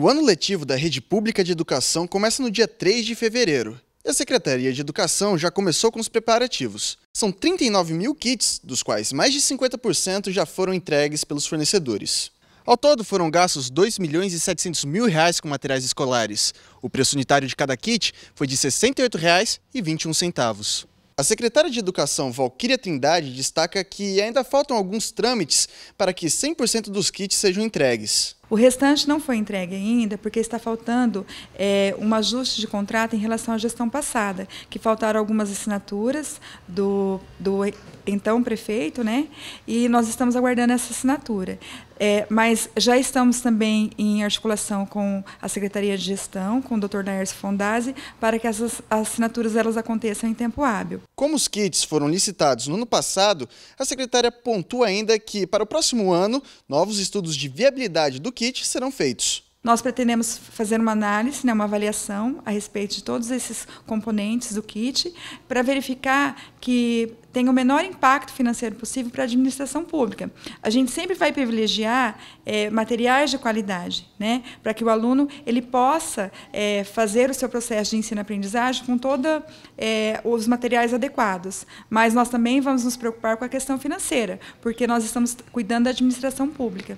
O ano letivo da Rede Pública de Educação começa no dia 3 de fevereiro. E a Secretaria de Educação já começou com os preparativos. São 39 mil kits, dos quais mais de 50% já foram entregues pelos fornecedores. Ao todo foram gastos 2 milhões e 700 mil reais com materiais escolares. O preço unitário de cada kit foi de R$ 68,21. A secretária de Educação, Valquíria Trindade, destaca que ainda faltam alguns trâmites para que 100% dos kits sejam entregues. O restante não foi entregue ainda, porque está faltando é, um ajuste de contrato em relação à gestão passada, que faltaram algumas assinaturas do, do então prefeito, né? E nós estamos aguardando essa assinatura. É, mas já estamos também em articulação com a Secretaria de Gestão, com o Dr. Nairce Fondazzi, para que essas assinaturas elas aconteçam em tempo hábil. Como os kits foram licitados no ano passado, a secretária pontua ainda que, para o próximo ano, novos estudos de viabilidade do kit serão feitos. Nós pretendemos fazer uma análise, né, uma avaliação a respeito de todos esses componentes do kit, para verificar que tenha o menor impacto financeiro possível para a administração pública. A gente sempre vai privilegiar é, materiais de qualidade, né, para que o aluno ele possa é, fazer o seu processo de ensino-aprendizagem com todos é, os materiais adequados. Mas nós também vamos nos preocupar com a questão financeira, porque nós estamos cuidando da administração pública.